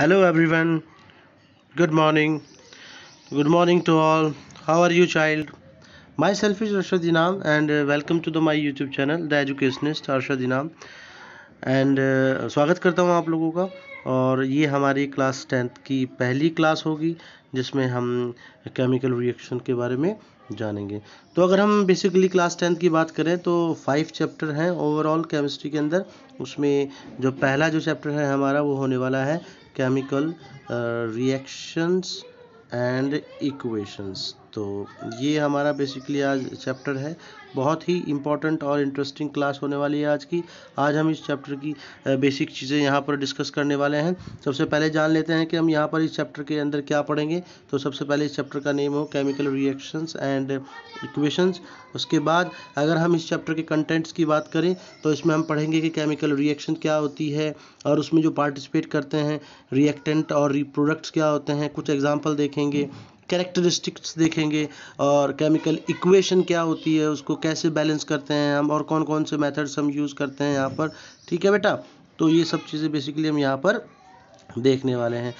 hello everyone good morning good morning to all how are you child myself is Arshad Inam and uh, welcome to the my youtube channel the educationist Arshad Inam and uh, स्वागत करता हूँ आप लोगों का और ये हमारी class tenth की पहली क्लास होगी जिसमें हम केमिकल रिएक्शन के बारे में जानेंगे तो अगर हम बेसिकली क्लास टेंथ की बात करें तो फाइव चैप्टर हैं ओवरऑल केमिस्ट्री के अंदर उसमें जो पहला जो चैप्टर है हमारा वो होने वाला है केमिकल रिएक्शंस एंड इक्वेशंस तो ये हमारा बेसिकली आज चैप्टर है बहुत ही इंपॉर्टेंट और इंटरेस्टिंग क्लास होने वाली है आज की आज हम इस चैप्टर की बेसिक चीज़ें यहाँ पर डिस्कस करने वाले हैं सबसे पहले जान लेते हैं कि हम यहाँ पर इस चैप्टर के अंदर क्या पढ़ेंगे तो सबसे पहले इस चैप्टर का नेम हो केमिकल रिएक्शंस एंड इक्वेशंस उसके बाद अगर हम इस चैप्टर के कंटेंट्स की बात करें तो इसमें हम पढ़ेंगे कि केमिकल रिएक्शन क्या होती है और उसमें जो पार्टिसिपेट करते हैं रिएक्टेंट और रिप्रोडक्ट्स क्या होते हैं कुछ एग्जाम्पल देखेंगे कैरेक्टरिस्टिक्स देखेंगे और केमिकल इक्वेशन क्या होती है उसको कैसे बैलेंस करते हैं हम और कौन कौन से मेथड्स हम यूज़ करते हैं यहाँ पर ठीक है बेटा तो ये सब चीज़ें बेसिकली हम यहाँ पर देखने वाले हैं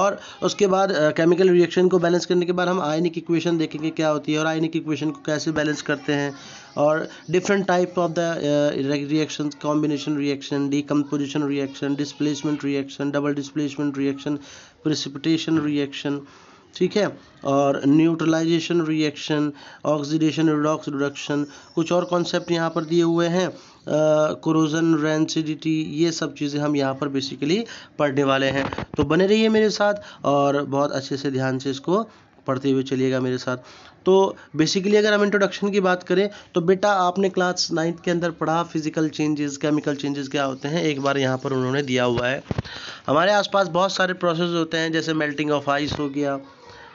और उसके बाद केमिकल रिएक्शन को बैलेंस करने के बाद हम आयनिक इक्वेशन देखेंगे क्या होती है और आयनिक इक्वेशन को कैसे बैलेंस करते हैं और different type of the reaction combination reaction decomposition reaction displacement reaction double displacement reaction precipitation reaction ठीक है और neutralisation reaction oxidation redox reduction कुछ और कॉन्सेप्ट यहाँ पर दिए हुए हैं क्रोजन रेंसिडिटी ये सब चीज़ें हम यहाँ पर बेसिकली पढ़ने वाले हैं तो बने रहिए मेरे साथ और बहुत अच्छे से ध्यान से इसको पढ़ते हुए चलिएगा मेरे साथ तो बेसिकली अगर हम इंट्रोडक्शन की बात करें तो बेटा आपने क्लास नाइन्थ के अंदर पढ़ा फिजिकल चेंजेस केमिकल चेंजेस क्या होते हैं एक बार यहाँ पर उन्होंने दिया हुआ है हमारे आसपास बहुत सारे प्रोसेस होते हैं जैसे मेल्टिंग ऑफ आइस हो गया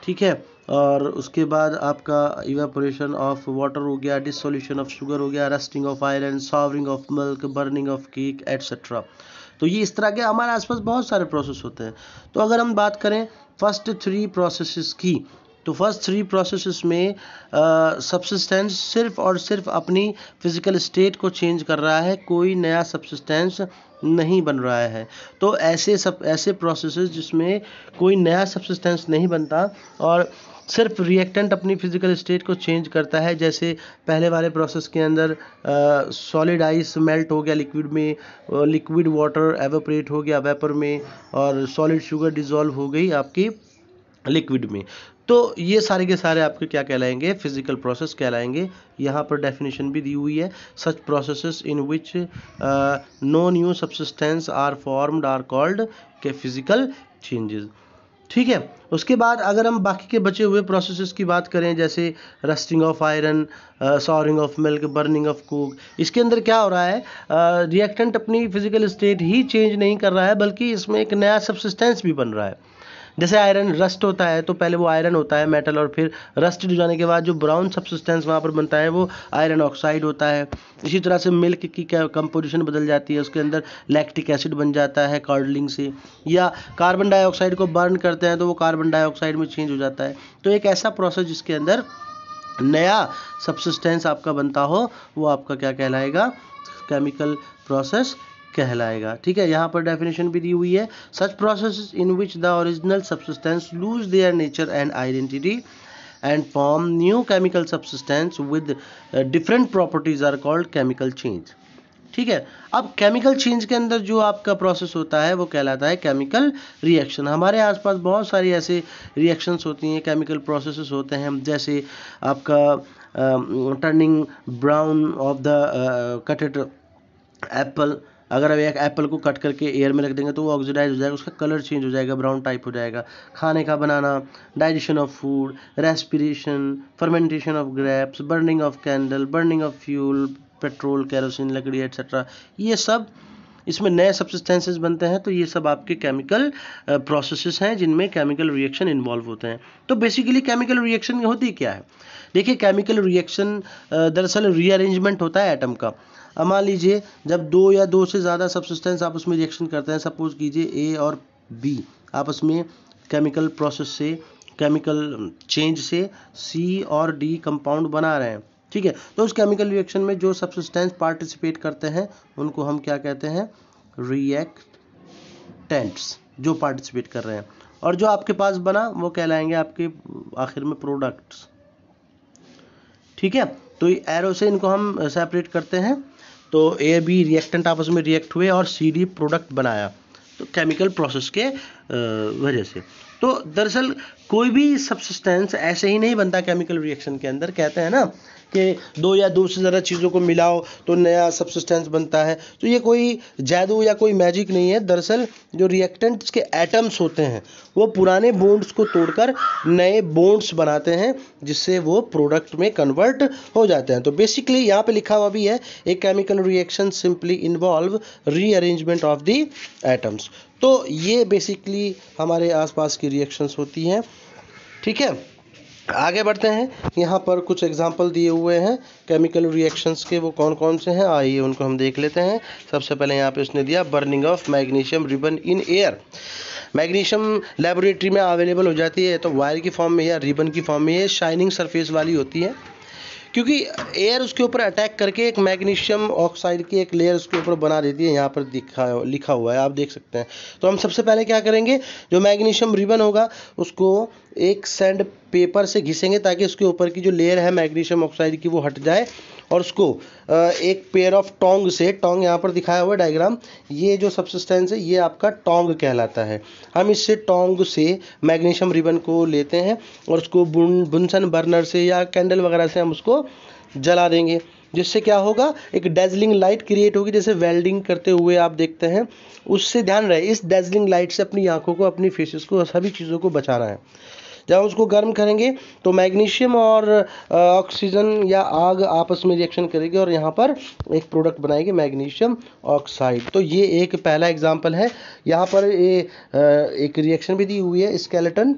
ठीक है और उसके बाद आपका इवेपोरेशन ऑफ वाटर हो गया डिसोल्यूशन ऑफ शुगर हो गया rusting of iron souring of milk burning of cake etcetera तो ये इस तरह के हमारे आसपास बहुत सारे प्रोसेस होते हैं तो अगर हम बात करें फर्स्ट थ्री प्रोसेसेस की तो फर्स्ट थ्री प्रोसेस में सब्सिस्टेंस सिर्फ और सिर्फ अपनी फिजिकल स्टेट को चेंज कर रहा है कोई नया सब्सिस्टेंस नहीं बन रहा है तो ऐसे सब ऐसे प्रोसेस जिसमें कोई नया सब्सिस्टेंस नहीं बनता और सिर्फ रिएक्टेंट अपनी फिजिकल स्टेट को चेंज करता है जैसे पहले वाले प्रोसेस के अंदर सॉलिड आइस मेल्ट हो गया लिक्विड में लिक्विड वाटर एवोपरेट हो गया वेपर में और सॉलिड शुगर डिज़ोल्व हो गई आपकी लिक्विड में तो ये सारे के सारे आपके क्या कहलाएंगे फिजिकल प्रोसेस कहलाएंगे यहाँ पर डेफिनेशन भी दी हुई है such process in which no new substance are formed are called के फिजिकल चेंजेस ठीक है उसके बाद अगर हम बाकी के बचे हुए प्रोसेसेस की बात करें जैसे rusting of iron souring of milk burning of cook इसके अंदर क्या हो रहा है रिएक्टेंट uh, अपनी फिजिकल स्टेट ही चेंज नहीं कर रहा है बल्कि इसमें एक नया सब्सिस्टेंस भी बन रहा है जैसे आयरन रस्ट होता है तो पहले वो आयरन होता है मेटल और फिर रस्ट हो जाने के बाद जो ब्राउन सब्सिस्टेंस वहाँ पर बनता है वो आयरन ऑक्साइड होता है इसी तरह से मिल्क की कंपोजिशन बदल जाती है उसके अंदर लैक्टिक एसिड बन जाता है कार्डलिंग से या कार्बन डाइऑक्साइड को बर्न करते हैं तो वो कार्बन डाइऑक्साइड में चेंज हो जाता है तो एक ऐसा प्रोसेस जिसके अंदर नया सब्सिस्टेंस आपका बनता हो वो आपका क्या कहलाएगा केमिकल प्रोसेस कहलाएगा ठीक है यहाँ पर डेफिनेशन भी दी हुई है such process in which the original substance lose their nature and identity and form new chemical substance with different properties are called chemical change ठीक है अब केमिकल चेंज के अंदर जो आपका प्रोसेस होता है वो कहलाता है केमिकल रिएक्शन हमारे आसपास बहुत सारी ऐसे रिएक्शंस होती हैं केमिकल प्रोसेसेस होते हैं जैसे आपका turning brown of the cutted apple अगर अब एक एप्पल को कट करके एयर में रख देंगे तो वो ऑक्सीडाइज हो जाएगा उसका कलर चेंज हो जाएगा ब्राउन टाइप हो जाएगा खाने का बनाना digestion of food respiration fermentation of grapes burning of candle burning of fuel petrol kerosene लकड़ी एट्सेट्रा ये सब इसमें नए सब्सटेंसेस बनते हैं तो ये सब आपके केमिकल प्रोसेसेस हैं जिनमें केमिकल रिएक्शन इन्वॉल्व होते हैं तो बेसिकली केमिकल रिएक्शन होती क्या है देखिए केमिकल रिएक्शन दरअसल रीअरेंजमेंट होता है एटम का अब मान लीजिए जब दो या दो से ज़्यादा सब्सटेंस आप उसमें रिएक्शन करते हैं सपोज कीजिए ए और बी आपस में केमिकल प्रोसेस से केमिकल चेंज um, से सी और डी कंपाउंड बना रहे हैं ठीक है तो उस केमिकल रिएक्शन में जो सब्सटेंस पार्टिसिपेट करते हैं उनको हम क्या कहते हैं रिएक्टेंट्स जो पार्टिसिपेट कर रहे हैं और जो आपके पास बना वो कहलाएंगे आपके uh, आखिर में प्रोडक्ट्स ठीक है तो एरो से इनको हम सेपरेट uh, करते हैं तो ए बी रिएक्टेंट आपस में रिएक्ट हुए और सी डी प्रोडक्ट बनाया तो केमिकल प्रोसेस के वजह से तो दरअसल कोई भी सब्सटेंस ऐसे ही नहीं बनता केमिकल रिएक्शन के अंदर कहते हैं ना कि दो या दो से ज़्यादा चीज़ों को मिलाओ तो नया सब्सटेंस बनता है तो ये कोई जादू या कोई मैजिक नहीं है दरअसल जो रिएक्टेंट्स के एटम्स होते हैं वो पुराने बोन्ड्स को तोड़कर नए बोन्ड्स बनाते हैं जिससे वो प्रोडक्ट में कन्वर्ट हो जाते हैं तो बेसिकली यहाँ पर लिखा हुआ भी है a chemical reaction simply involve rearrangement of the atoms तो ये बेसिकली हमारे आसपास की रिएक्शंस होती हैं ठीक है आगे बढ़ते हैं यहाँ पर कुछ एग्जाम्पल दिए हुए हैं केमिकल रिएक्शंस के वो कौन कौन से हैं आइए उनको हम देख लेते हैं सबसे पहले यहाँ पे उसने दिया burning of magnesium ribbon in air magnesium laboratory में अवेलेबल हो जाती है तो वायर की फॉर्म में या रिबन की फॉर्म में ये शाइनिंग सरफेस वाली होती है क्योंकि एयर उसके ऊपर अटैक करके एक मैग्नीशियम ऑक्साइड की एक लेयर उसके ऊपर बना देती है यहाँ पर दिखा लिखा हुआ है आप देख सकते हैं तो हम सबसे पहले क्या करेंगे जो मैग्नीशियम रिबन होगा उसको एक सैंड पेपर से घिसेंगे ताकि उसके ऊपर की जो लेयर है मैग्नीशियम ऑक्साइड की वो हट जाए और उसको एक पेयर ऑफ टोंग से टोंग यहाँ पर दिखाया हुआ डायग्राम ये जो सब्सिस्टेंस है ये आपका टोंग कहलाता है हम इससे टोंग से मैग्नीशियम रिबन को लेते हैं और उसको बुन बुनसन बर्नर से या कैंडल वगैरह से हम उसको जला देंगे जिससे क्या होगा एक डेजलिंग लाइट क्रिएट होगी जैसे वेल्डिंग करते हुए आप देखते हैं उससे ध्यान रहे इस डेजलिंग लाइट से अपनी आंखों को अपनी फेसेस को सभी चीज़ों को बचाना है जब हम उसको गर्म करेंगे तो मैग्नीशियम और ऑक्सीजन या आग आपस में रिएक्शन करेगी और यहाँ पर एक प्रोडक्ट बनाएगी मैग्नीशियम ऑक्साइड तो ये एक पहला एग्जाम्पल है यहाँ पर ये एक रिएक्शन भी दी हुई है स्केलेटन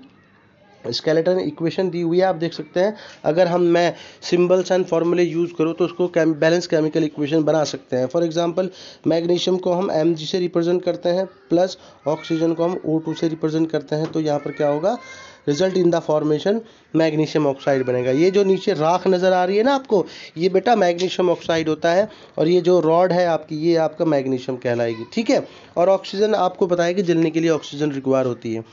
स्केलेटन इक्वेशन दी हुई है आप देख सकते हैं अगर हम मैं सिंबल्स एंड फॉर्मूले यूज़ करूँ तो उसको बैलेंस केमिकल इक्वेशन बना सकते हैं फॉर एग्जांपल मैग्नीशियम को हम एम से रिप्रेजेंट करते हैं प्लस ऑक्सीजन को हम ओ से रिप्रेजेंट करते हैं तो यहाँ पर क्या होगा result in the formation magnesium oxide बनेगा ये जो नीचे राख नज़र आ रही है ना आपको ये बेटा मैग्नीशियम ऑक्साइड होता है और ये जो रॉड है आपकी ये आपका मैग्नीशियम कहलाएगी ठीक है और ऑक्सीजन आपको पता है कि जलने के लिए ऑक्सीजन रिक्वायर होती है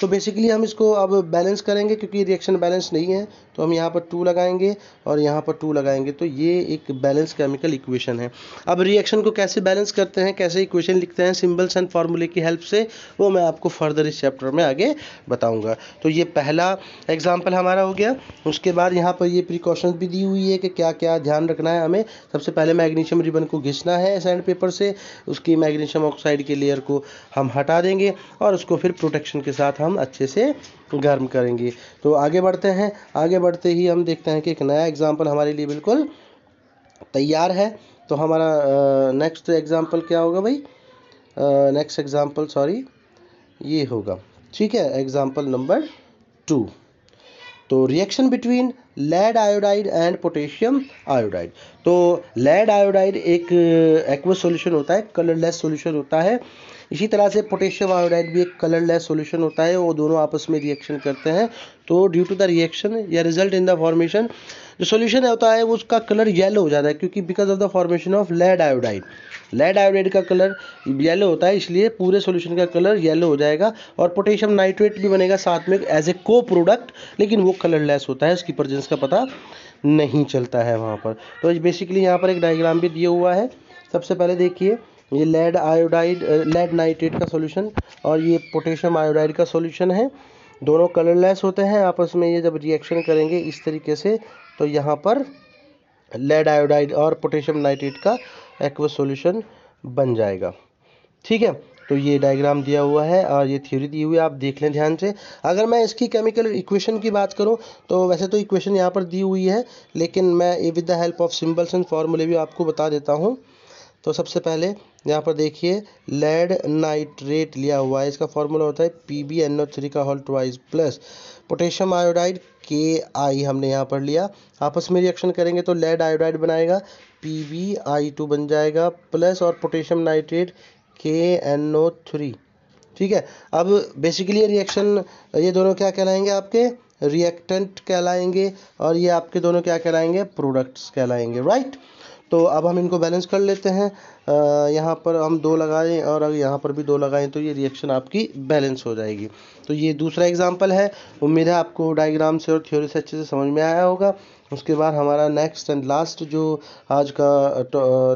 तो बेसिकली हम इसको अब बैलेंस करेंगे क्योंकि रिएक्शन बैलेंस नहीं है तो हम यहाँ पर टू लगाएंगे और यहाँ पर टू लगाएंगे तो ये एक बैलेंस केमिकल इक्वेशन है अब रिएक्शन को कैसे बैलेंस करते हैं कैसे इक्वेशन लिखते हैं सिंबल्स एंड फार्मूले की हेल्प से वो मैं आपको फर्दर इस चैप्टर में आगे बताऊँगा तो ये ये पहला एग्ज़ाम्पल हमारा हो गया उसके बाद यहाँ पर ये प्रिकॉशंस भी दी हुई है कि क्या क्या ध्यान रखना है हमें सबसे पहले मैग्नीशियम रिबन को घिसना है सैंड पेपर से उसकी मैग्नीशियम ऑक्साइड के लेयर को हम हटा देंगे और उसको फिर प्रोटेक्शन के साथ हम अच्छे से गर्म करेंगे तो आगे बढ़ते हैं आगे बढ़ते ही हम देखते हैं कि एक नया एग्ज़ाम्पल हमारे लिए बिल्कुल तैयार है तो हमारा नेक्स्ट एग्ज़ाम्पल क्या होगा भाई नेक्स्ट एग्ज़ाम्पल सॉरी ये होगा ठीक है एग्ज़ाम्पल नंबर टू तो reaction between lead iodide and potassium iodide तो लेड आयोडाइड एक एक्वस uh, सॉल्यूशन होता है कलरलेस सॉल्यूशन होता है इसी तरह से पोटेशियम आयोडाइड भी एक कलरलेस सोल्यूशन होता है वो दोनों आपस में रिएक्शन करते हैं तो ड्यू टू द रिएक्शन या रिजल्ट इन द फॉर्मेशन जो सोल्यूशन होता है वो उसका कलर येलो हो जाता है क्योंकि because of the formation of lead iodide lead iodide का कलर येलो होता है इसलिए पूरे सोल्यूशन का कलर येलो हो जाएगा और पोटेशियम नाइट्रेट भी बनेगा साथ में एज ए को प्रोडक्ट लेकिन वो कलरलेस होता है उसकी प्रजेंस का पता नहीं चलता है वहाँ पर तो बेसिकली यहाँ पर एक डायग्राम भी दिया हुआ है सबसे पहले देखिए ये लेड आयोडाइड लेड नाइट्रेट का सॉल्यूशन और ये पोटेशियम आयोडाइड का सॉल्यूशन है दोनों कलरलेस होते हैं आपस में ये जब रिएक्शन करेंगे इस तरीके से तो यहाँ पर लेड आयोडाइड और पोटेशियम नाइट्रेट का एक्व सॉल्यूशन बन जाएगा ठीक है तो ये डायग्राम दिया हुआ है और ये थ्योरी दी हुई है आप देख लें ध्यान से अगर मैं इसकी केमिकल इक्वेशन की बात करूं तो वैसे तो इक्वेशन यहाँ पर दी हुई है लेकिन मैं with the help of symbols and फार्मूले भी आपको बता देता हूँ तो सबसे पहले यहाँ पर देखिए लेड नाइट्रेट लिया हुआ है इसका फॉर्मूला होता है P B N O three का whole twice plus potassium iodide K I हमने यहाँ पर लिया आपस में रिएक्शन करेंगे तो लेड आयोडाइड बनाएगा पी बी आई टू बन जाएगा प्लस और potassium nitrate K N O three ठीक है अब बेसिकली रिएक्शन ये दोनों क्या कहलाएंगे आपके रिएक्टेंट कहलाएंगे और ये आपके दोनों क्या कहलाएंगे प्रोडक्ट्स कहलाएंगे राइट तो अब हम इनको बैलेंस कर लेते हैं यहाँ पर हम दो लगाएँ और अगर यहाँ पर भी दो लगाएँ तो ये रिएक्शन आपकी बैलेंस हो जाएगी तो ये दूसरा एग्जाम्पल है उम्मीद है आपको डायग्राम से और थ्योरी से अच्छे से समझ में आया होगा उसके बाद हमारा नेक्स्ट एंड लास्ट जो आज का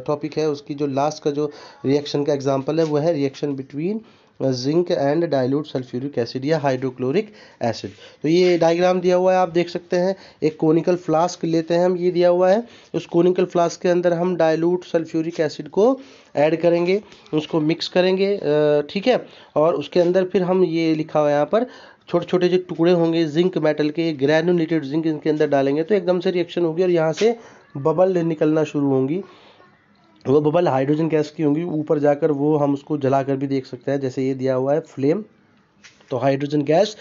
टॉपिक है उसकी जो लास्ट का जो रिएक्शन का एग्जाम्पल है वो है reaction between zinc and dilute sulphuric acid या हाइड्रोक्लोरिक एसिड तो ये डायग्राम दिया हुआ है आप देख सकते हैं एक कोनिकल फ्लास्क लेते हैं हम ये दिया हुआ है उस कोनिकल फ्लास्क के अंदर हम डाइल्यूट सल्फ्यूरिक एसिड को ऐड करेंगे उसको मिक्स करेंगे ठीक है और उसके अंदर फिर हम ये लिखा हुआ है यहाँ पर छोटे छोटे जो टुकड़े होंगे जिंक मेटल के ग्रैनुलेटेड जिंक इनके अंदर डालेंगे तो एकदम से रिएक्शन होगी और यहाँ से बबल निकलना शुरू होंगी वो बबल हाइड्रोजन गैस की होंगी ऊपर जाकर वो हम उसको जला कर भी देख सकते हैं जैसे ये दिया हुआ है फ्लेम तो हाइड्रोजन गैस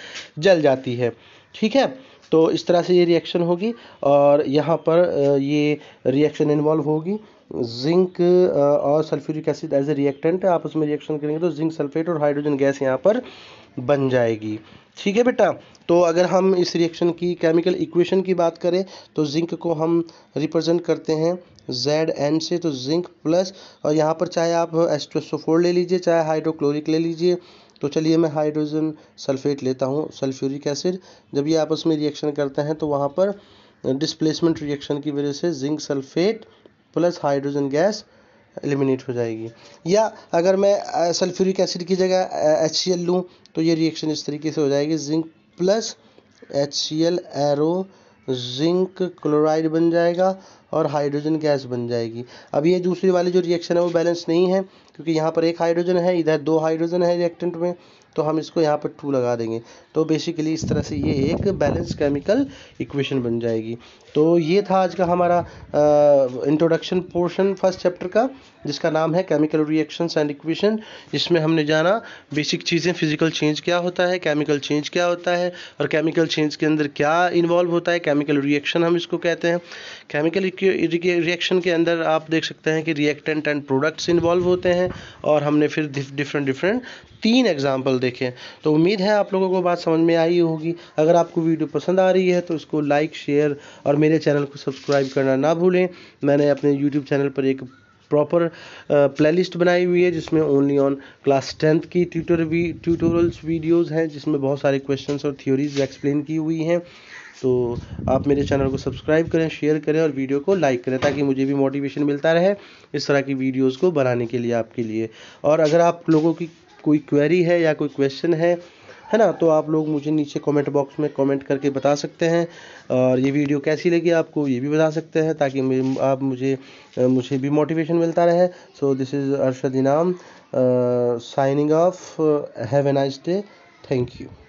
जल जाती है ठीक है तो इस तरह से ये रिएक्शन होगी और यहाँ पर ये रिएक्शन इन्वॉल्व होगी जिंक और sulphuric acid as a reactant आप उसमें रिएक्शन करेंगे तो जिंक सल्फेट और हाइड्रोजन गैस यहाँ पर बन जाएगी ठीक है बेटा तो अगर हम इस रिएक्शन की केमिकल इक्वेशन की बात करें तो जिंक को हम रिप्रेजेंट करते हैं जेड एन से तो जिंक प्लस और यहाँ पर चाहे आप एस्ट्रोसोफोर ले लीजिए चाहे हाइड्रोक्लोरिक ले लीजिए तो चलिए मैं हाइड्रोजन सल्फेट लेता हूँ सल्फ्यूरिक एसिड जब ये आपस में रिएक्शन करते हैं तो वहाँ पर डिस्प्लेसमेंट रिएक्शन की वजह से zinc sulphate plus hydrogen gas eliminate हो जाएगी या अगर मैं सल्फ्यूरिक एसिड की जगह एच सी एल लूँ तो ये रिएक्शन इस तरीके से हो जाएगी zinc plus H C L arrow zinc chloride बन जाएगा और हाइड्रोजन गैस बन जाएगी अब ये दूसरी वाली जो रिएक्शन है वो बैलेंस नहीं है क्योंकि यहाँ पर एक हाइड्रोजन है इधर दो हाइड्रोजन है रिएक्टेंट में तो हम इसको यहाँ पर टू लगा देंगे तो बेसिकली इस तरह से ये एक बैलेंस केमिकल इक्वेशन बन जाएगी तो ये था आज का हमारा इंट्रोडक्शन पोर्शन फर्स्ट चैप्टर का जिसका नाम है केमिकल रिएक्शंस एंड इक्वेशन जिसमें हमने जाना बेसिक चीज़ें फिजिकल चेंज क्या होता है केमिकल चेंज क्या होता है और केमिकल चेंज के अंदर क्या इन्वॉल्व होता है केमिकल रिएक्शन हम इसको कहते हैं केमिकल रिएक्शन के अंदर आप देख सकते हैं कि रिएक्टेंट एंड प्रोडक्ट्स इन्वॉल्व होते हैं और हमने फिर डिफरेंट डिफरेंट तीन एग्जाम्पल देखें तो उम्मीद है आप लोगों को बात समझ में आई होगी अगर आपको वीडियो पसंद आ रही है तो इसको लाइक शेयर और मेरे चैनल को सब्सक्राइब करना ना भूलें मैंने अपने यूट्यूब चैनल पर एक प्रॉपर प्लेलिस्ट बनाई हुई है जिसमें ओनली ऑन क्लास टेंथ की ट्यूटर वी ट्यूटोरियल्स वीडियोस हैं जिसमें बहुत सारे क्वेश्चंस और थ्योरीज एक्सप्लेन की हुई हैं तो आप मेरे चैनल को सब्सक्राइब करें शेयर करें और वीडियो को लाइक करें ताकि मुझे भी मोटिवेशन मिलता रहे इस तरह की वीडियोस को बनाने के लिए आपके लिए और अगर आप लोगों की कोई क्वेरी है या कोई क्वेश्चन है है ना तो आप लोग मुझे नीचे कमेंट बॉक्स में कमेंट करके बता सकते हैं और ये वीडियो कैसी लगी आपको ये भी बता सकते हैं ताकि आप मुझे मुझे भी मोटिवेशन मिलता रहे so this is Arshad Inam signing off have a nice day thank you